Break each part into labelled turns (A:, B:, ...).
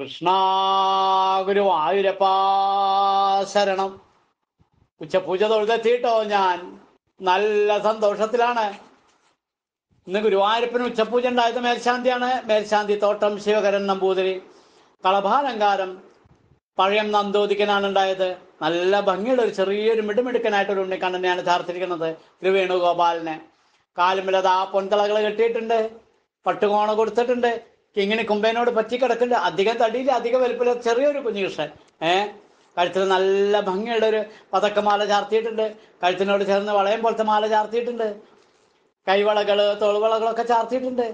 A: കൃഷ്ണാഗുരു ആയുരപ്പാശരണം ഉച്ച പൂജ തൊഴുതെത്തിയിട്ടോ ഞാൻ നല്ല സന്തോഷത്തിലാണ് ഇന്ന് ഗുരുവായൂരപ്പന് ഉച്ചപൂജ ഉണ്ടായത് മേൽശാന്തിയാണ് മേൽശാന്തി തോട്ടം ശിവകരൻ നമ്പൂതിരി കളഭാലങ്കാരം പഴയം നന്ദോദിക്കനാണ് ഉണ്ടായത് നല്ല ഭംഗിയുള്ള ഒരു ചെറിയൊരു മിടുമിടുക്കനായിട്ടൊരു ഉണ്ണിക്കണ്ണനെയാണ് ചാർത്തിരിക്കുന്നത് തിരുവേണുഗോപാലിനെ കാലുമിലത് ആ പൊൻതിളകൾ കെട്ടിയിട്ടുണ്ട് പട്ടുകോണ കൊടുത്തിട്ടുണ്ട് ഇങ്ങനെ കുമ്പേനോട് പറ്റിക്കിടക്കേണ്ട അധികം തടിയില്ല അധികം വലിപ്പമില്ല ചെറിയൊരു കൃഷ്ണൻ ഏഹ് കഴുത്തിൽ നല്ല ഭംഗിയുള്ള ഒരു പതക്കമാല ചാർത്തിയിട്ടുണ്ട് കഴുത്തിനോട് ചേർന്ന് വളയം പോലത്തെ മാല ചാർത്തിയിട്ടുണ്ട് കൈവളകള് തോൾവളകളൊക്കെ ചാർത്തിയിട്ടുണ്ട്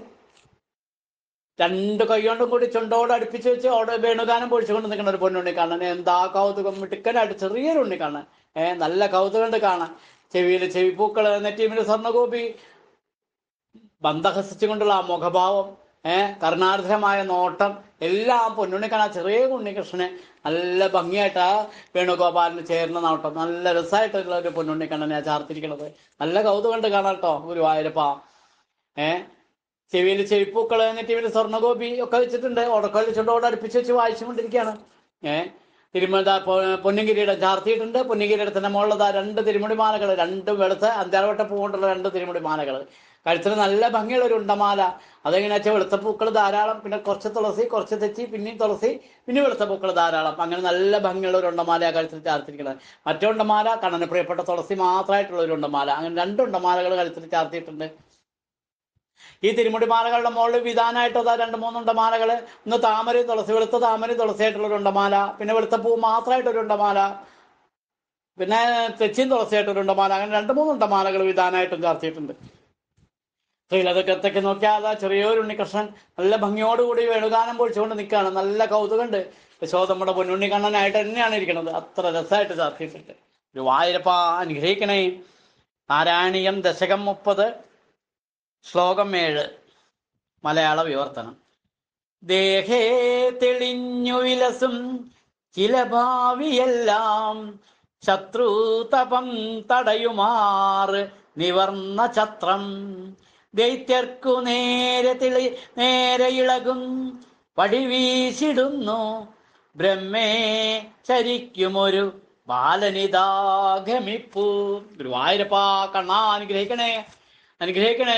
A: രണ്ട് കൈകൊണ്ടും കൂടി ചുണ്ടോട് അടുപ്പിച്ച് വെച്ച് അവിടെ വേണുഗാനം പൊഴിച്ചുകൊണ്ട് നിൽക്കുന്ന ഒരു കാണാൻ എന്താ കൗതുകം മിടുക്കനായിട്ട് ചെറിയൊരു കാണാൻ ഏഹ് നല്ല കൗതുകമുണ്ട് കാണാൻ ചെവിയിൽ ചെവിപ്പൂക്കള് നെറ്റീമിൽ സ്വർണ്ണകോപി ബന്ധഹസിച്ചുകൊണ്ടുള്ള ആ മുഖഭാവം കരുണാർദ്രമായ നോട്ടം എല്ലാം പൊന്നുണ്ണിക്കണ ചെറിയ ഉണ്ണികൃഷ്ണനെ നല്ല ഭംഗിയായിട്ട് വേണുഗോപാലിന് ചേർന്ന നോട്ടം നല്ല രസമായിട്ടുള്ള ഒരു പൊന്നുണ്ണിക്കണ്ണനെ ചാർത്തിരിക്കണത് നല്ല കൗതുകണ്ട് കാണാം കേട്ടോ ഗുരുവായൂരപ്പ ഏഹ് ചെവിയിൽ ചെവിപ്പൂക്കൾ എന്നിട്ട് ഇവര് സ്വർണ്ണഗോപി ഒക്കെ വെച്ചിട്ടുണ്ട് ഉടക്കം വെച്ചിട്ടുണ്ട് അടുപ്പിച്ച് വെച്ച് വായിച്ചുകൊണ്ടിരിക്കുകയാണ് ഏഹ് തിരുമല പൊന്നുകിരീടം ചാർത്തിയിട്ടുണ്ട് പൊന്നുകിരീടത്തിന്റെ മുകളിലതാ രണ്ട് തിരുമുടി മാലകൾ രണ്ട് വെളുത്ത് അഞ്ചാറവട്ട പൂ കൊണ്ടുള്ള രണ്ട് തിരുമുടി മാലകൾ കഴുത്തിൽ നല്ല ഭംഗിയുള്ള ഒരു ഉണ്ടമാല അതെങ്ങനെയാ വെച്ചാൽ വെളുത്ത പൂക്കൾ ധാരാളം പിന്നെ കുറച്ച് തുളസി കുറച്ച് തെച്ചി പിന്നെയും തുളസി പിന്നെ വെളുത്ത പൂക്കൾ ധാരാളം അങ്ങനെ നല്ല ഭംഗിയുള്ള ഒരു ഉണ്ടമാല ആ കഴുത്തിൽ ചാർത്തിരിക്കുന്നത് മറ്റേ ഉണ്ടമാല കണ്ണന് പ്രിയപ്പെട്ട തുളസി മാത്രമായിട്ടുള്ള ഒരു ഉണ്ടമാല അങ്ങനെ രണ്ട് ഉണ്ടമാലകൾ കഴുത്തിൽ ചാർത്തിയിട്ടുണ്ട് ഈ തിരുമുടിമാലകളുടെ മുകളിൽ വിധാനമായിട്ട് അതാ രണ്ട് മൂന്നുണ്ടമാലകൾ ഒന്ന് താമര തുളസി വെളുത്ത താമര തുളസിയായിട്ടുള്ള ഒരു ഉണ്ടമാല പിന്നെ വെളുത്ത പൂ മാത്രമായിട്ടൊരു ഉണ്ടമാല പിന്നെ തെച്ചിയും തുളസിയായിട്ടൊരു ഉണ്ടമാല അങ്ങനെ രണ്ട് മൂന്നുണ്ടമാലകൾ വിധാനമായിട്ടും ചാർത്തിയിട്ടുണ്ട് ശ്രീലതക്കത്തേക്ക് നോക്കിയാതെ ചെറിയൊരു ഉണ്ണികൃഷ്ണൻ നല്ല ഭംഗിയോടുകൂടി വേണുഗാനം പൊളിച്ചുകൊണ്ട് നിൽക്കുകയാണ് നല്ല കൗതുകമുണ്ട് യശോ നമ്മുടെ പൊന്നുണ്ണിക്കണ്ണനായിട്ട് തന്നെയാണ് ഇരിക്കുന്നത് അത്ര രസമായിട്ട് ചാർത്തിയിട്ടുണ്ട് ഒരു വായിരപ്പ അനുഗ്രഹിക്കണേ നാരായണീയം ദശകം മുപ്പത് ശ്ലോകം ഏഴ് മലയാള വിവർത്തനം ദേഹേ തെളിഞ്ഞു വിലസും ചില ഭാവിയെല്ലാം തപം തടയുമാറ് നിവർന്ന ഛത്രം ദൈത്യർക്കു നേരെ തിളി നേരെ ഇളകും പടി വീശിടുന്നു ബ്രഹ്മേ ശരിക്കുമൊരു ഒരു ഗുരുവായൂരപ്പാ കണ്ണാ അനുഗ്രഹിക്കണേ അനുഗ്രഹിക്കണേ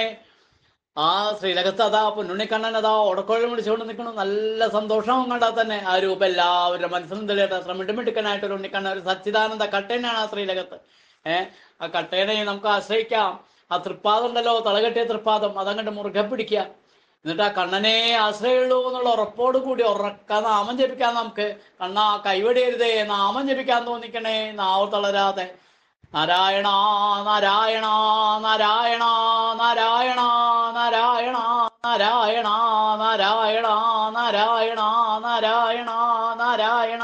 A: ആ ശ്രീലകത്ത് അതാ പൊന്നുണ്ണിക്കണ്ണൻ അതാ ഉടക്കോഴം വിളിച്ചുകൊണ്ട് നിൽക്കണം നല്ല സന്തോഷവും കണ്ടാൽ തന്നെ ആ രൂപം എല്ലാവരുടെ മനസ്സിലും തെളിയട്ടെ ശ്രമിട്ടുമിട്ടിക്കാനായിട്ട് ഒരു ഉണ്ണിക്കണ്ണൻ ഒരു സച്ചിദാനന്ദ കട്ടേനാണ് ആ ശ്രീലകത്ത് ഏഹ് ആ കട്ടേനെ നമുക്ക് ആശ്രയിക്കാം ആ തൃപ്പാദം ഉണ്ടല്ലോ തളകെട്ടിയ തൃപ്പാദം അതങ്ങട്ട് മുറുകെ പിടിക്കുക എന്നിട്ട് ആ കണ്ണനെ ആശ്രയുള്ളൂ എന്നുള്ള ഉറപ്പോട് കൂടി ഉറക്ക നാമം ജപിക്കാൻ നമുക്ക് കണ്ണ കൈവടിയരുതേ നാമം ജപിക്കാൻ തോന്നിക്കണേ നാവ് തളരാതെ നാരായണ നാരായണ നാരായണ നാരായണ നാരായണ നാരായണ നാരായണ നാരായണ നാരായണ നാരായണ